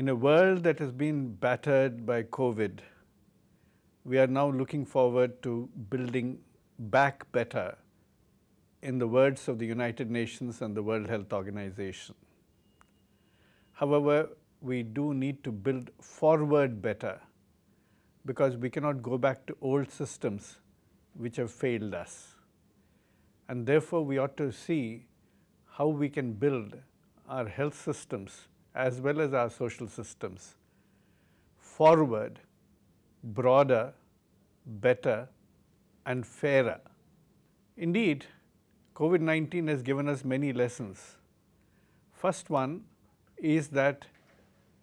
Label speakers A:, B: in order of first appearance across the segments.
A: In a world that has been battered by COVID, we are now looking forward to building back better in the words of the United Nations and the World Health Organization. However, we do need to build forward better because we cannot go back to old systems which have failed us. And therefore, we ought to see how we can build our health systems as well as our social systems forward, broader, better and fairer. Indeed, COVID-19 has given us many lessons. First one is that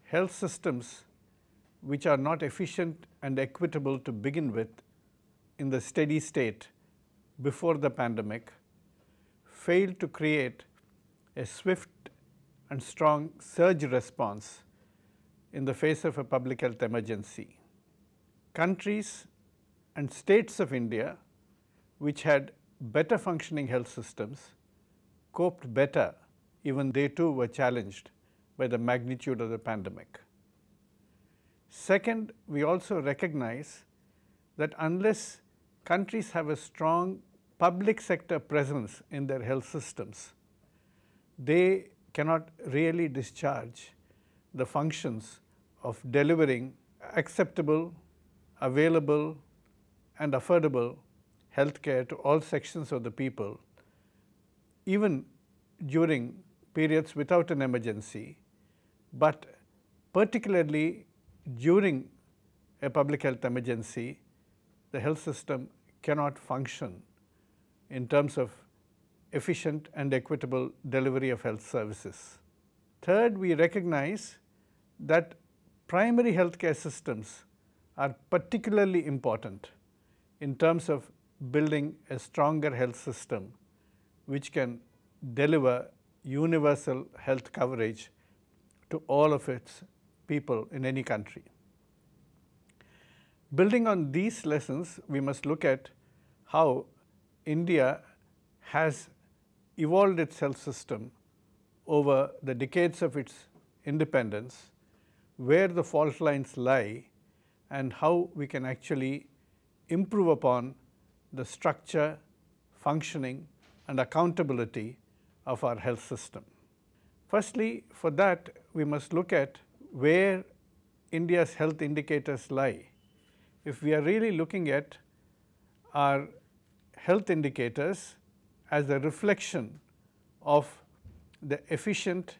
A: health systems which are not efficient and equitable to begin with in the steady state before the pandemic failed to create a swift and strong surge response in the face of a public health emergency. Countries and states of India which had better functioning health systems coped better even they too were challenged by the magnitude of the pandemic. Second, we also recognize that unless countries have a strong public sector presence in their health systems, they cannot really discharge the functions of delivering acceptable, available and affordable healthcare to all sections of the people, even during periods without an emergency, but particularly during a public health emergency, the health system cannot function in terms of efficient and equitable delivery of health services. Third, we recognize that primary healthcare systems are particularly important in terms of building a stronger health system which can deliver universal health coverage to all of its people in any country. Building on these lessons, we must look at how India has evolved its health system over the decades of its independence, where the fault lines lie and how we can actually improve upon the structure, functioning and accountability of our health system. Firstly, for that we must look at where India's health indicators lie. If we are really looking at our health indicators, as a reflection of the efficient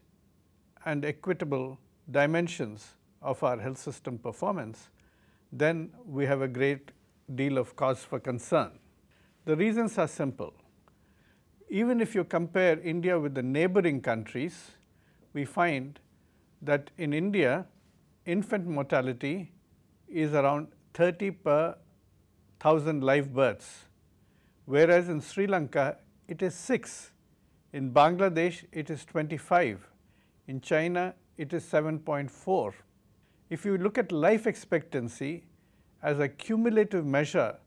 A: and equitable dimensions of our health system performance, then we have a great deal of cause for concern. The reasons are simple. Even if you compare India with the neighboring countries, we find that in India, infant mortality is around 30 per 1000 live births, whereas in Sri Lanka it is 6. In Bangladesh, it is 25. In China, it is 7.4. If you look at life expectancy as a cumulative measure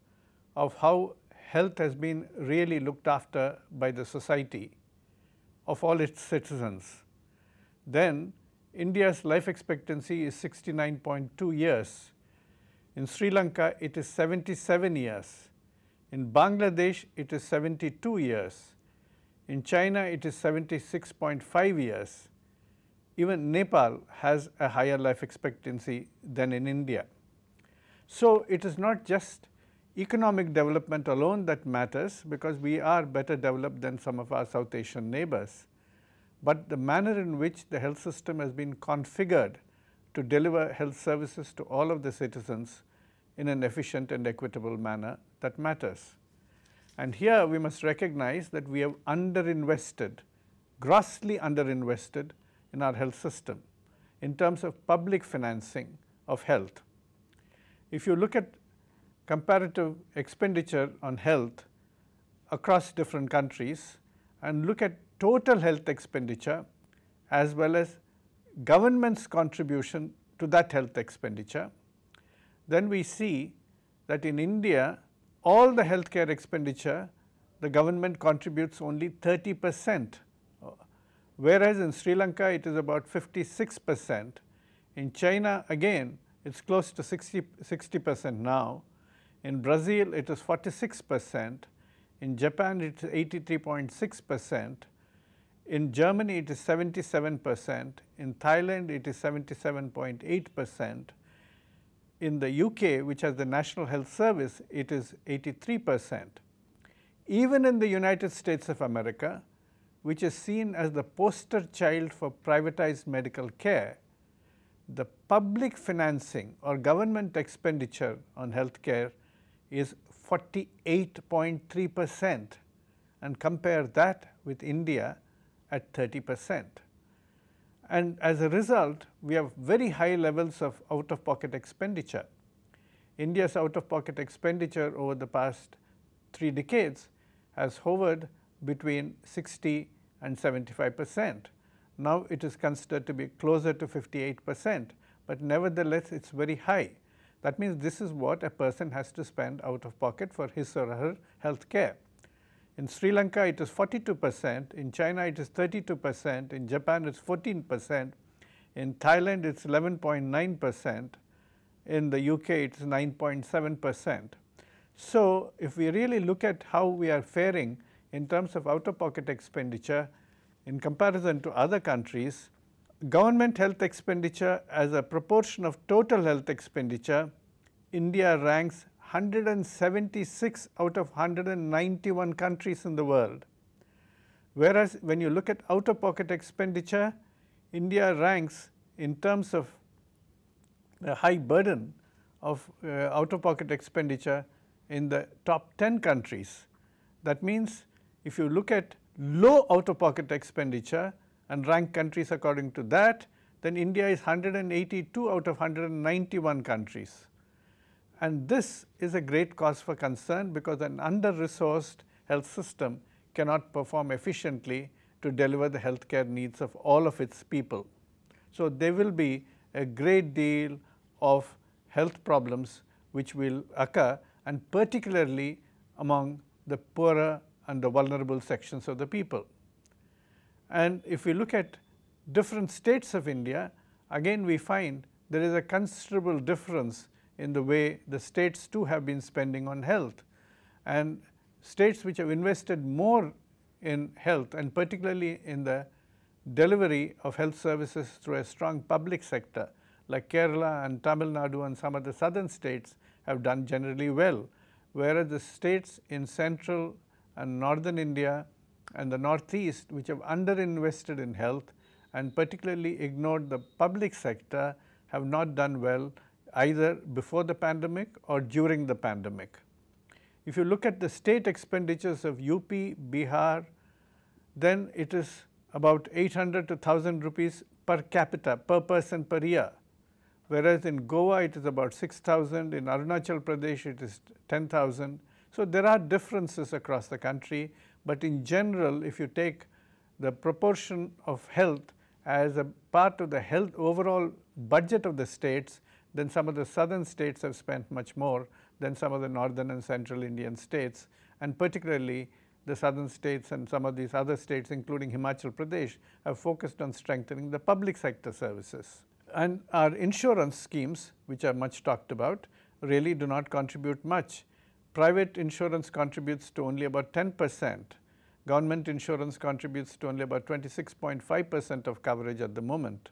A: of how health has been really looked after by the society of all its citizens, then India's life expectancy is 69.2 years. In Sri Lanka, it is 77 years. In Bangladesh, it is 72 years. In China, it is 76.5 years. Even Nepal has a higher life expectancy than in India. So, it is not just economic development alone that matters because we are better developed than some of our South Asian neighbors, but the manner in which the health system has been configured to deliver health services to all of the citizens in an efficient and equitable manner that matters. And here we must recognize that we have underinvested, grossly underinvested in our health system in terms of public financing of health. If you look at comparative expenditure on health across different countries and look at total health expenditure as well as government's contribution to that health expenditure, then we see that in India all the healthcare expenditure, the government contributes only 30 percent, whereas in Sri Lanka it is about 56 percent. In China again it is close to 60 percent now. In Brazil it is 46 percent. In Japan it is 83.6 percent. In Germany it is 77 percent. In Thailand it is 77.8 percent. In the UK, which has the National Health Service, it is 83 percent. Even in the United States of America, which is seen as the poster child for privatized medical care, the public financing or government expenditure on health care is 48.3 percent and compare that with India at 30 percent and as a result we have very high levels of out of pocket expenditure. India's out of pocket expenditure over the past three decades has hovered between 60 and 75 percent. Now it is considered to be closer to 58 percent, but nevertheless it is very high. That means this is what a person has to spend out of pocket for his or her health care. In Sri Lanka, it is 42 percent. In China, it is 32 percent. In Japan, it's 14 percent. In Thailand, it's 11.9 percent. In the UK, it's 9.7 percent. So, if we really look at how we are faring in terms of out-of-pocket expenditure in comparison to other countries, government health expenditure as a proportion of total health expenditure, India ranks 176 out of 191 countries in the world. Whereas, when you look at out of pocket expenditure, India ranks in terms of the high burden of uh, out of pocket expenditure in the top 10 countries. That means, if you look at low out of pocket expenditure and rank countries according to that, then India is 182 out of 191 countries. And this is a great cause for concern because an under-resourced health system cannot perform efficiently to deliver the healthcare needs of all of its people. So, there will be a great deal of health problems which will occur and particularly among the poorer and the vulnerable sections of the people. And if we look at different states of India, again we find there is a considerable difference in the way the states too have been spending on health. And states which have invested more in health and particularly in the delivery of health services through a strong public sector like Kerala and Tamil Nadu and some of the southern states have done generally well, whereas the states in central and northern India and the northeast which have underinvested in health and particularly ignored the public sector have not done well either before the pandemic or during the pandemic. If you look at the state expenditures of UP, Bihar, then it is about 800 to 1000 rupees per capita, per person per year. Whereas in Goa, it is about 6000, in Arunachal Pradesh, it is 10,000. So, there are differences across the country, but in general, if you take the proportion of health as a part of the health overall budget of the states, then some of the southern states have spent much more than some of the northern and central Indian states and particularly the southern states and some of these other states including Himachal Pradesh have focused on strengthening the public sector services. And our insurance schemes which are much talked about really do not contribute much. Private insurance contributes to only about 10 percent. Government insurance contributes to only about 26.5 percent of coverage at the moment.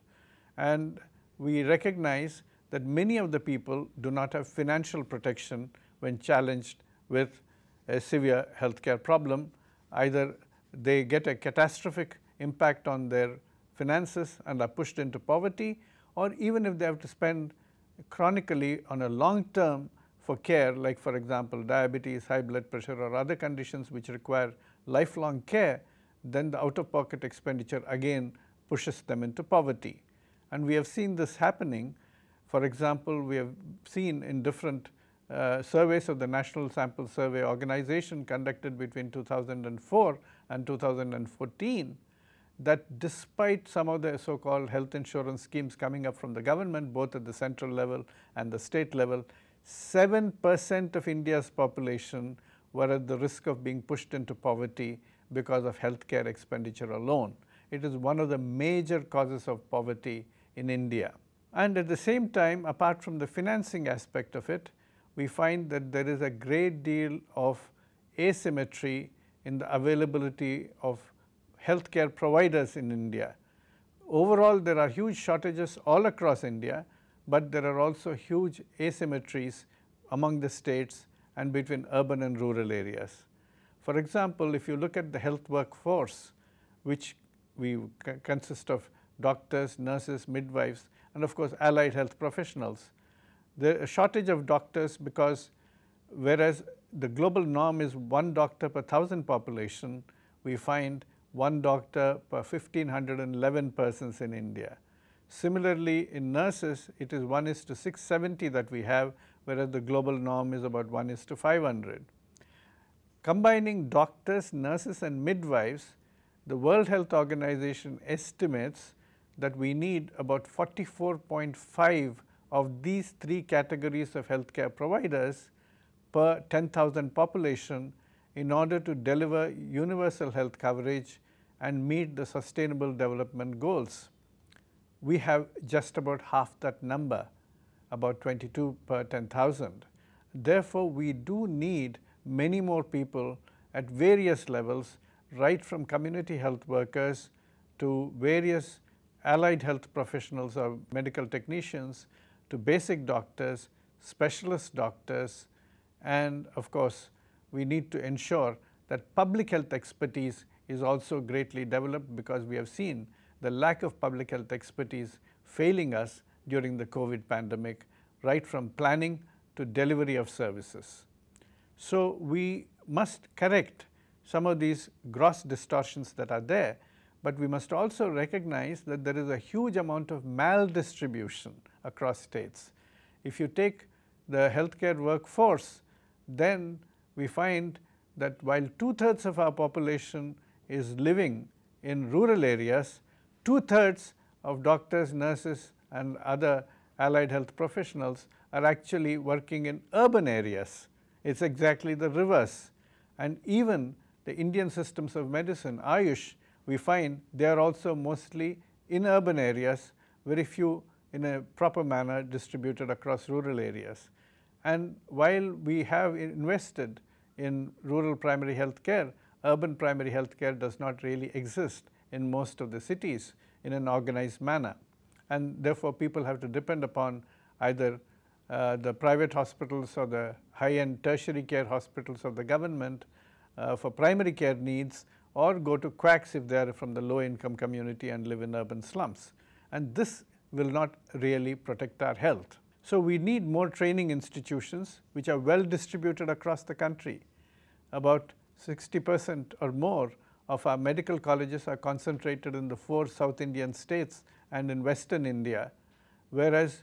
A: And we recognize that many of the people do not have financial protection when challenged with a severe healthcare problem. Either they get a catastrophic impact on their finances and are pushed into poverty or even if they have to spend chronically on a long term for care like for example diabetes, high blood pressure or other conditions which require lifelong care, then the out of pocket expenditure again pushes them into poverty. And we have seen this happening for example, we have seen in different uh, surveys of the National Sample Survey Organization conducted between 2004 and 2014 that despite some of the so called health insurance schemes coming up from the government both at the central level and the state level, 7 percent of India's population were at the risk of being pushed into poverty because of healthcare expenditure alone. It is one of the major causes of poverty in India. And at the same time, apart from the financing aspect of it, we find that there is a great deal of asymmetry in the availability of healthcare providers in India. Overall, there are huge shortages all across India, but there are also huge asymmetries among the states and between urban and rural areas. For example, if you look at the health workforce, which we consist of doctors, nurses, midwives, and of course, allied health professionals. The shortage of doctors because whereas the global norm is one doctor per thousand population, we find one doctor per 1511 persons in India. Similarly, in nurses, it is 1 is to 670 that we have, whereas the global norm is about 1 is to 500. Combining doctors, nurses and midwives, the World Health Organization estimates that we need about 44.5 of these three categories of healthcare providers per 10,000 population in order to deliver universal health coverage and meet the sustainable development goals. We have just about half that number, about 22 per 10,000. Therefore, we do need many more people at various levels, right from community health workers to various allied health professionals or medical technicians to basic doctors, specialist doctors, and of course, we need to ensure that public health expertise is also greatly developed because we have seen the lack of public health expertise failing us during the COVID pandemic, right from planning to delivery of services. So, we must correct some of these gross distortions that are there but we must also recognize that there is a huge amount of maldistribution across states. If you take the healthcare workforce, then we find that while two thirds of our population is living in rural areas, two thirds of doctors, nurses and other allied health professionals are actually working in urban areas. It is exactly the reverse and even the Indian systems of medicine, Ayush, we find they are also mostly in urban areas, very few in a proper manner distributed across rural areas. And while we have invested in rural primary health care, urban primary health care does not really exist in most of the cities in an organized manner. And therefore, people have to depend upon either uh, the private hospitals or the high-end tertiary care hospitals of the government uh, for primary care needs or go to quacks if they are from the low income community and live in urban slums. And this will not really protect our health. So we need more training institutions which are well distributed across the country. About 60 percent or more of our medical colleges are concentrated in the four South Indian states and in western India, whereas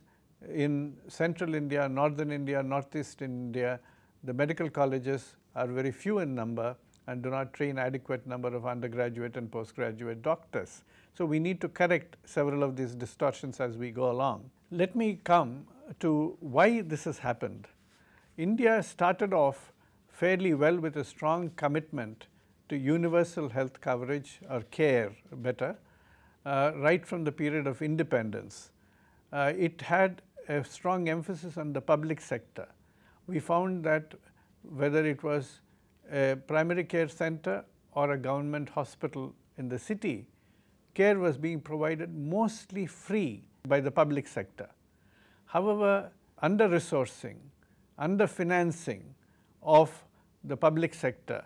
A: in central India, northern India, northeast India, the medical colleges are very few in number and do not train adequate number of undergraduate and postgraduate doctors. So, we need to correct several of these distortions as we go along. Let me come to why this has happened. India started off fairly well with a strong commitment to universal health coverage or care better uh, right from the period of independence. Uh, it had a strong emphasis on the public sector. We found that whether it was a primary care center or a government hospital in the city, care was being provided mostly free by the public sector. However, under resourcing, under financing of the public sector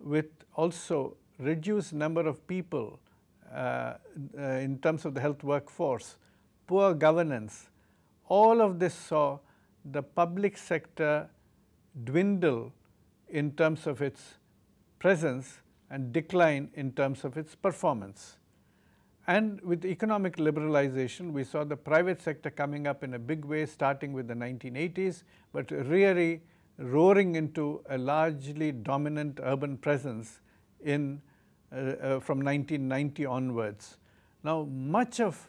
A: with also reduced number of people uh, uh, in terms of the health workforce, poor governance, all of this saw the public sector dwindle in terms of its presence and decline in terms of its performance. And with economic liberalization, we saw the private sector coming up in a big way starting with the 1980s, but really roaring into a largely dominant urban presence in uh, uh, from 1990 onwards. Now, much of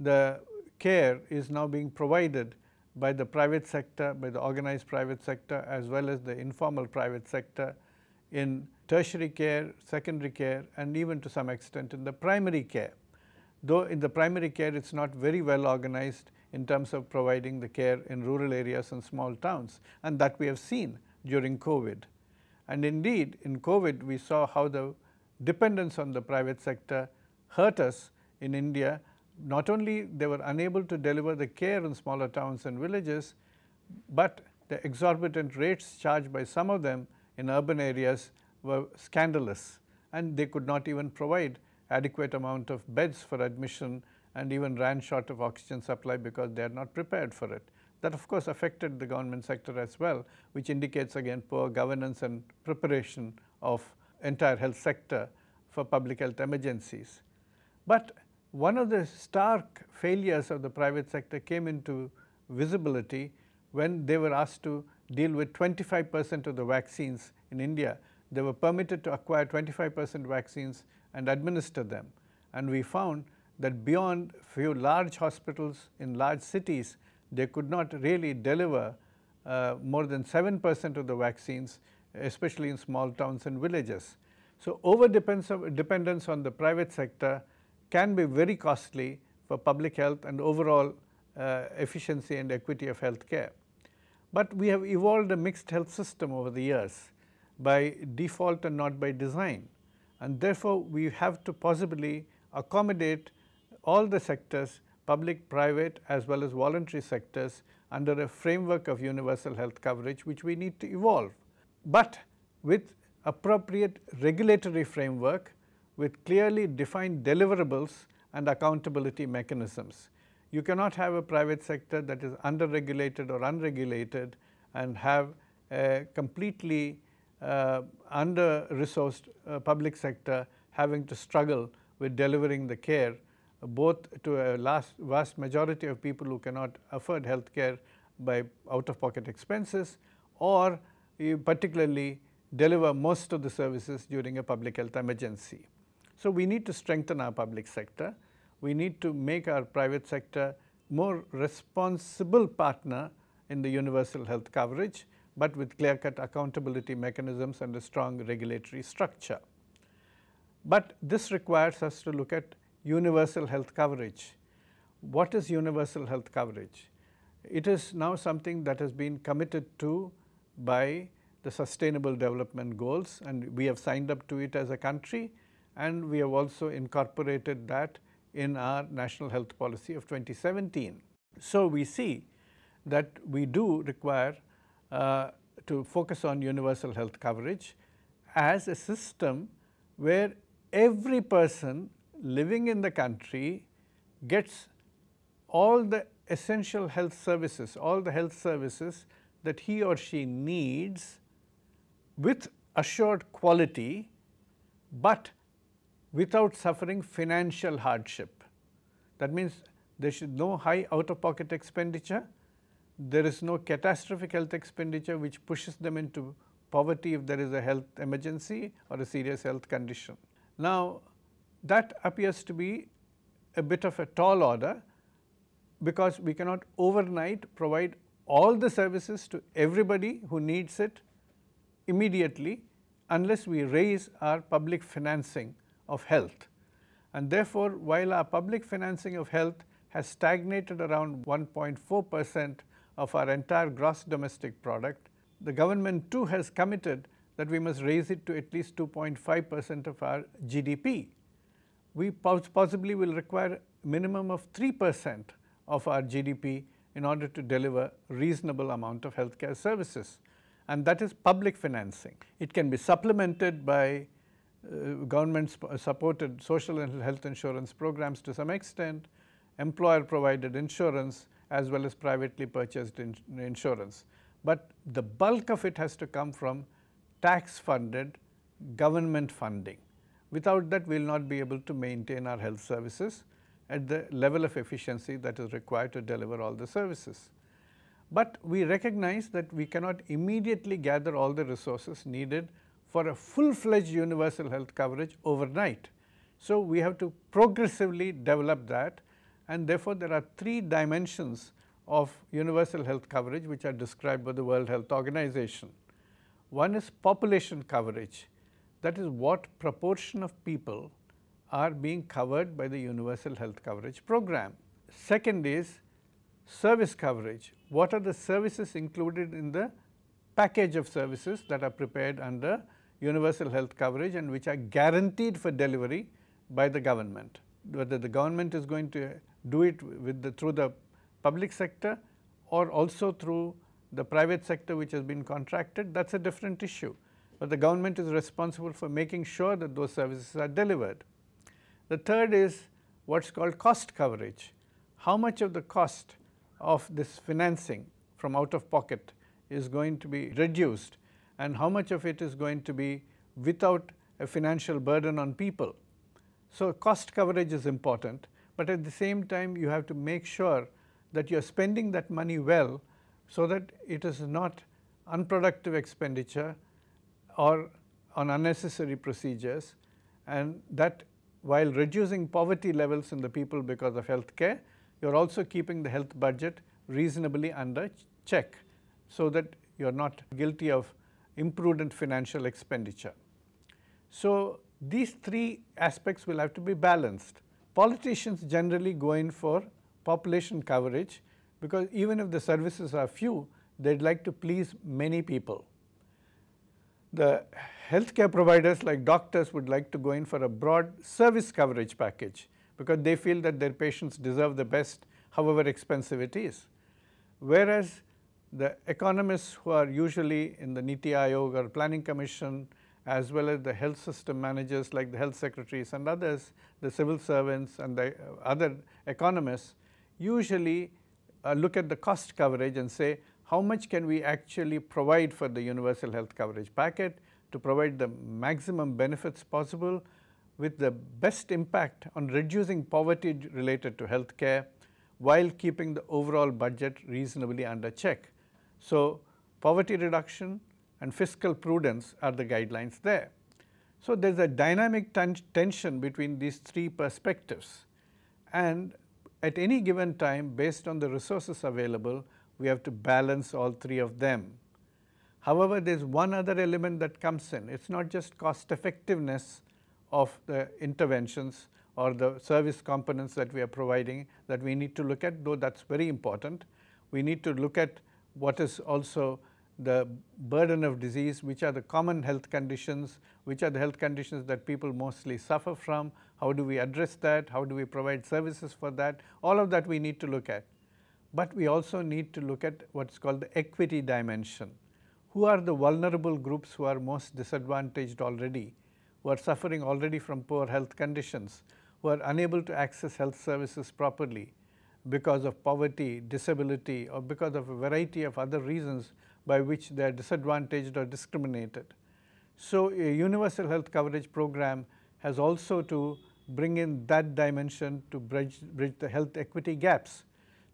A: the care is now being provided by the private sector, by the organized private sector as well as the informal private sector in tertiary care, secondary care and even to some extent in the primary care. Though in the primary care it is not very well organized in terms of providing the care in rural areas and small towns and that we have seen during COVID. And indeed in COVID we saw how the dependence on the private sector hurt us in India not only they were unable to deliver the care in smaller towns and villages, but the exorbitant rates charged by some of them in urban areas were scandalous and they could not even provide adequate amount of beds for admission and even ran short of oxygen supply because they are not prepared for it. That of course affected the government sector as well, which indicates again poor governance and preparation of entire health sector for public health emergencies. But one of the stark failures of the private sector came into visibility when they were asked to deal with 25 percent of the vaccines in India. They were permitted to acquire 25 percent vaccines and administer them. And we found that beyond few large hospitals in large cities, they could not really deliver uh, more than 7 percent of the vaccines, especially in small towns and villages. So, over dependence on the private sector can be very costly for public health and overall uh, efficiency and equity of health care. But we have evolved a mixed health system over the years by default and not by design. And therefore, we have to possibly accommodate all the sectors, public, private as well as voluntary sectors under a framework of universal health coverage which we need to evolve. But with appropriate regulatory framework with clearly defined deliverables and accountability mechanisms. You cannot have a private sector that is underregulated or unregulated and have a completely uh, under-resourced uh, public sector having to struggle with delivering the care both to a last, vast majority of people who cannot afford health care by out-of-pocket expenses or particularly deliver most of the services during a public health emergency. So, we need to strengthen our public sector. We need to make our private sector more responsible partner in the universal health coverage, but with clear-cut accountability mechanisms and a strong regulatory structure. But this requires us to look at universal health coverage. What is universal health coverage? It is now something that has been committed to by the sustainable development goals and we have signed up to it as a country and we have also incorporated that in our national health policy of 2017. So, we see that we do require uh, to focus on universal health coverage as a system where every person living in the country gets all the essential health services, all the health services that he or she needs with assured quality, but without suffering financial hardship. That means there should no high out of pocket expenditure, there is no catastrophic health expenditure which pushes them into poverty if there is a health emergency or a serious health condition. Now, that appears to be a bit of a tall order because we cannot overnight provide all the services to everybody who needs it immediately unless we raise our public financing of health. And therefore, while our public financing of health has stagnated around 1.4 percent of our entire gross domestic product, the government too has committed that we must raise it to at least 2.5 percent of our GDP. We possibly will require minimum of 3 percent of our GDP in order to deliver reasonable amount of healthcare services and that is public financing. It can be supplemented by uh, government uh, supported social and health insurance programs to some extent, employer provided insurance as well as privately purchased in insurance. But the bulk of it has to come from tax funded government funding. Without that, we will not be able to maintain our health services at the level of efficiency that is required to deliver all the services. But we recognize that we cannot immediately gather all the resources needed for a full-fledged universal health coverage overnight. So, we have to progressively develop that and therefore, there are three dimensions of universal health coverage which are described by the World Health Organization. One is population coverage that is what proportion of people are being covered by the universal health coverage program. Second is service coverage. What are the services included in the package of services that are prepared under universal health coverage and which are guaranteed for delivery by the government. Whether the government is going to do it with the, through the public sector or also through the private sector which has been contracted, that is a different issue. But the government is responsible for making sure that those services are delivered. The third is what is called cost coverage. How much of the cost of this financing from out of pocket is going to be reduced and how much of it is going to be without a financial burden on people. So, cost coverage is important, but at the same time you have to make sure that you are spending that money well, so that it is not unproductive expenditure or on unnecessary procedures and that while reducing poverty levels in the people because of health care, you are also keeping the health budget reasonably under check, so that you are not guilty of imprudent financial expenditure. So, these three aspects will have to be balanced. Politicians generally go in for population coverage because even if the services are few, they'd like to please many people. The healthcare providers like doctors would like to go in for a broad service coverage package because they feel that their patients deserve the best however expensive it is. Whereas the economists who are usually in the Niti Aayog or planning commission as well as the health system managers like the health secretaries and others, the civil servants and the other economists usually uh, look at the cost coverage and say how much can we actually provide for the universal health coverage packet to provide the maximum benefits possible with the best impact on reducing poverty related to health care while keeping the overall budget reasonably under check. So, poverty reduction and fiscal prudence are the guidelines there. So, there is a dynamic ten tension between these three perspectives and at any given time based on the resources available, we have to balance all three of them. However, there is one other element that comes in, it is not just cost effectiveness of the interventions or the service components that we are providing that we need to look at, though that is very important. We need to look at what is also the burden of disease, which are the common health conditions, which are the health conditions that people mostly suffer from, how do we address that, how do we provide services for that, all of that we need to look at. But we also need to look at what is called the equity dimension. Who are the vulnerable groups who are most disadvantaged already, who are suffering already from poor health conditions, who are unable to access health services properly, because of poverty, disability or because of a variety of other reasons by which they are disadvantaged or discriminated. So, a universal health coverage program has also to bring in that dimension to bridge, bridge the health equity gaps.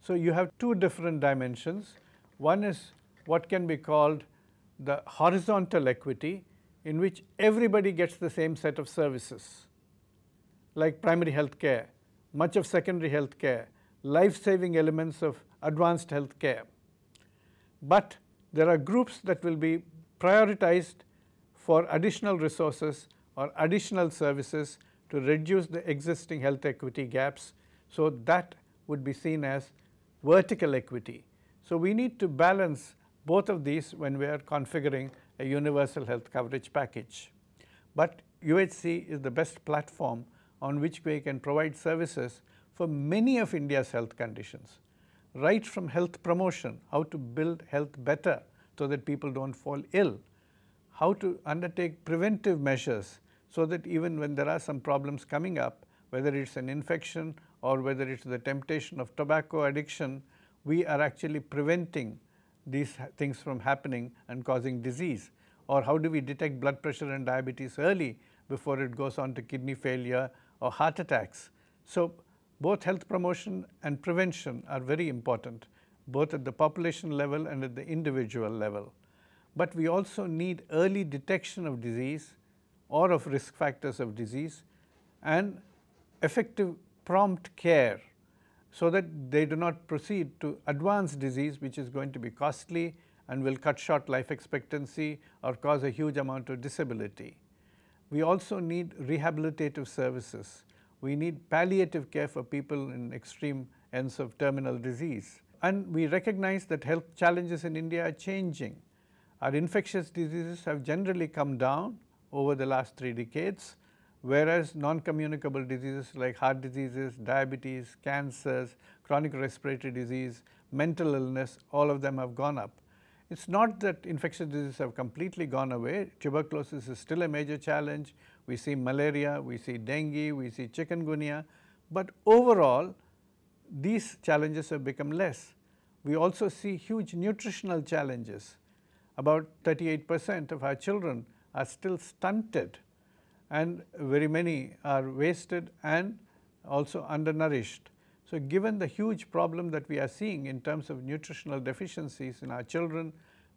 A: So, you have two different dimensions. One is what can be called the horizontal equity in which everybody gets the same set of services like primary health care, much of secondary health care, life-saving elements of advanced health care. But there are groups that will be prioritized for additional resources or additional services to reduce the existing health equity gaps. So, that would be seen as vertical equity. So, we need to balance both of these when we are configuring a universal health coverage package. But UHC is the best platform on which we can provide services for many of India's health conditions, right from health promotion, how to build health better so that people don't fall ill, how to undertake preventive measures so that even when there are some problems coming up, whether it's an infection or whether it's the temptation of tobacco addiction, we are actually preventing these things from happening and causing disease or how do we detect blood pressure and diabetes early before it goes on to kidney failure or heart attacks. So, both health promotion and prevention are very important, both at the population level and at the individual level. But we also need early detection of disease or of risk factors of disease and effective prompt care so that they do not proceed to advanced disease which is going to be costly and will cut short life expectancy or cause a huge amount of disability. We also need rehabilitative services we need palliative care for people in extreme ends of terminal disease. And we recognize that health challenges in India are changing. Our infectious diseases have generally come down over the last three decades, whereas non-communicable diseases like heart diseases, diabetes, cancers, chronic respiratory disease, mental illness, all of them have gone up. It's not that infectious diseases have completely gone away. Tuberculosis is still a major challenge we see malaria, we see dengue, we see chikungunya, but overall these challenges have become less. We also see huge nutritional challenges. About 38 percent of our children are still stunted and very many are wasted and also undernourished. So, given the huge problem that we are seeing in terms of nutritional deficiencies in our children,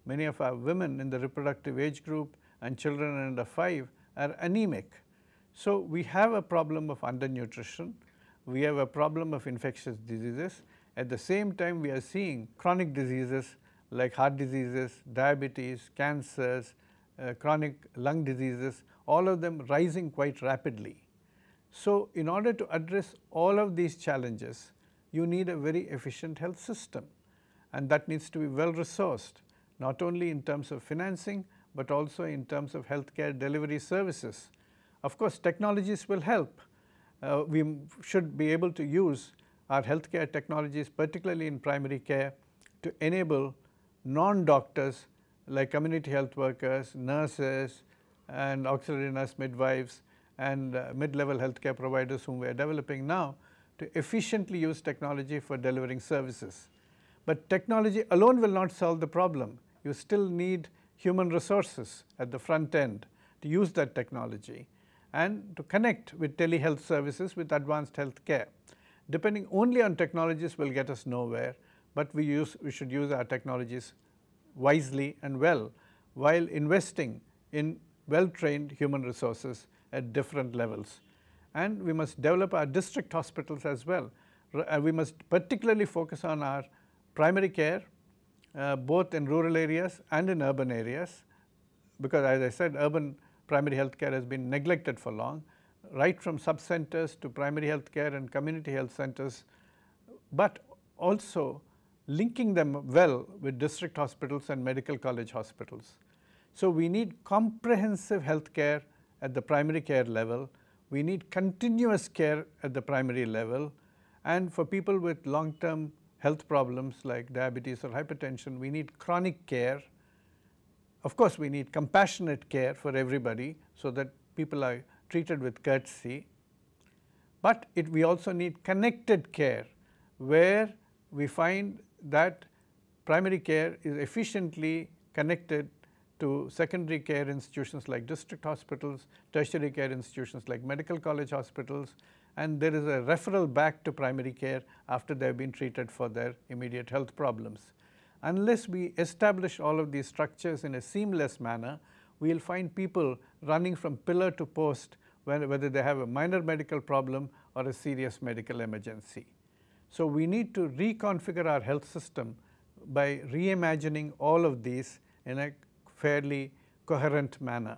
A: many of our women in the reproductive age group and children under 5 are anemic. So, we have a problem of undernutrition, we have a problem of infectious diseases. At the same time, we are seeing chronic diseases like heart diseases, diabetes, cancers, uh, chronic lung diseases, all of them rising quite rapidly. So, in order to address all of these challenges, you need a very efficient health system and that needs to be well resourced, not only in terms of financing, but also in terms of healthcare delivery services. Of course, technologies will help. Uh, we should be able to use our healthcare technologies, particularly in primary care, to enable non-doctors like community health workers, nurses and auxiliary nurse midwives and uh, mid-level healthcare providers whom we are developing now to efficiently use technology for delivering services. But technology alone will not solve the problem. You still need human resources at the front end to use that technology and to connect with telehealth services with advanced health care. Depending only on technologies will get us nowhere, but we, use, we should use our technologies wisely and well while investing in well-trained human resources at different levels. And we must develop our district hospitals as well. Uh, we must particularly focus on our primary care uh, both in rural areas and in urban areas because as I said urban primary health care has been neglected for long right from sub centers to primary health care and community health centers, but also linking them well with district hospitals and medical college hospitals. So, we need comprehensive health care at the primary care level, we need continuous care at the primary level and for people with long term health problems like diabetes or hypertension, we need chronic care. Of course, we need compassionate care for everybody so that people are treated with courtesy. But it, we also need connected care where we find that primary care is efficiently connected to secondary care institutions like district hospitals, tertiary care institutions like medical college hospitals, and there is a referral back to primary care after they have been treated for their immediate health problems. Unless we establish all of these structures in a seamless manner, we will find people running from pillar to post whether they have a minor medical problem or a serious medical emergency. So, we need to reconfigure our health system by reimagining all of these in a fairly coherent manner.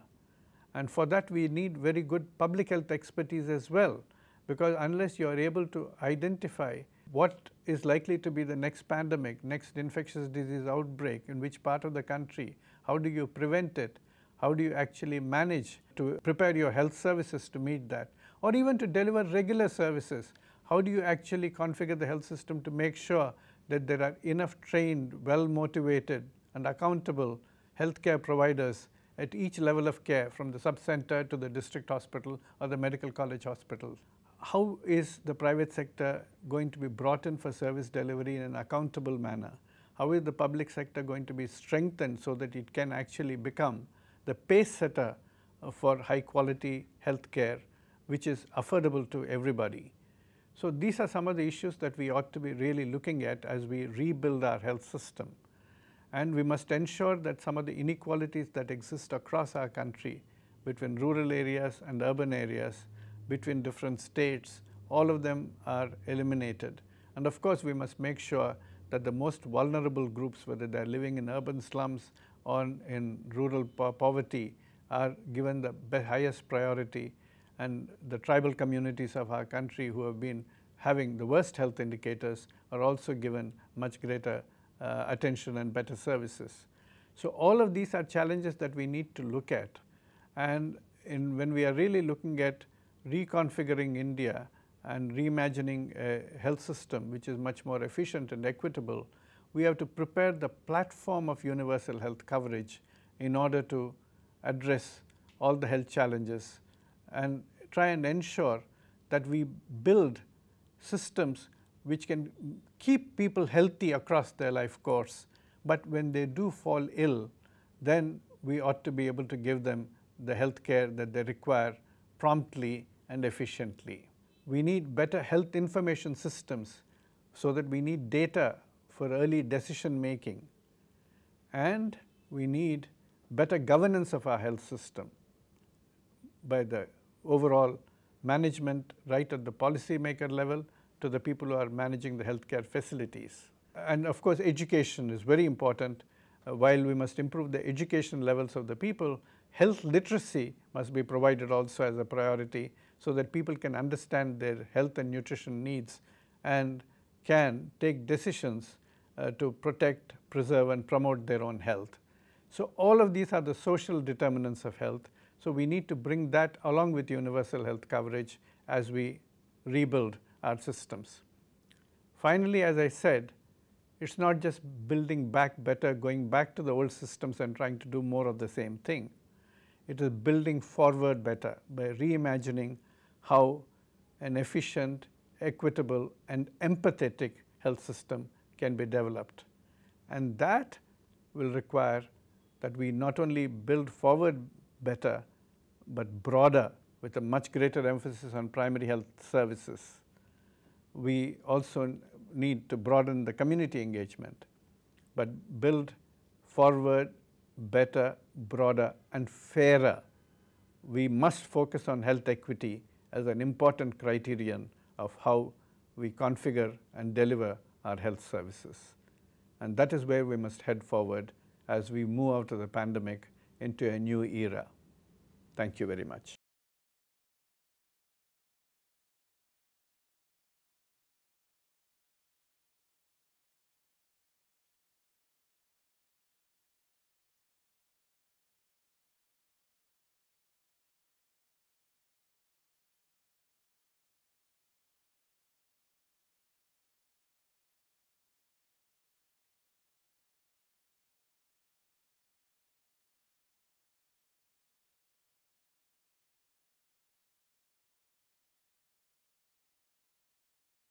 A: And for that we need very good public health expertise as well because unless you are able to identify what is likely to be the next pandemic, next infectious disease outbreak in which part of the country, how do you prevent it, how do you actually manage to prepare your health services to meet that, or even to deliver regular services, how do you actually configure the health system to make sure that there are enough trained, well motivated and accountable healthcare providers at each level of care from the sub-center to the district hospital or the medical college hospital how is the private sector going to be brought in for service delivery in an accountable manner? How is the public sector going to be strengthened so that it can actually become the pace setter uh, for high quality health care which is affordable to everybody? So, these are some of the issues that we ought to be really looking at as we rebuild our health system. And we must ensure that some of the inequalities that exist across our country between rural areas and urban areas between different states, all of them are eliminated. And of course, we must make sure that the most vulnerable groups, whether they are living in urban slums or in rural po poverty, are given the highest priority. And the tribal communities of our country who have been having the worst health indicators are also given much greater uh, attention and better services. So, all of these are challenges that we need to look at. And in, when we are really looking at reconfiguring India and reimagining a health system which is much more efficient and equitable, we have to prepare the platform of universal health coverage in order to address all the health challenges and try and ensure that we build systems which can keep people healthy across their life course, but when they do fall ill, then we ought to be able to give them the health care that they require promptly and efficiently. We need better health information systems so that we need data for early decision making and we need better governance of our health system by the overall management right at the policymaker level to the people who are managing the healthcare facilities. And of course, education is very important. Uh, while we must improve the education levels of the people, health literacy must be provided also as a priority so that people can understand their health and nutrition needs and can take decisions uh, to protect, preserve and promote their own health. So, all of these are the social determinants of health. So, we need to bring that along with universal health coverage as we rebuild our systems. Finally, as I said, it is not just building back better, going back to the old systems and trying to do more of the same thing. It is building forward better by reimagining how an efficient, equitable and empathetic health system can be developed. And that will require that we not only build forward better, but broader with a much greater emphasis on primary health services. We also need to broaden the community engagement, but build forward better, broader and fairer. We must focus on health equity as an important criterion of how we configure and deliver our health services. And that is where we must head forward as we move out of the pandemic into a new era. Thank you very much.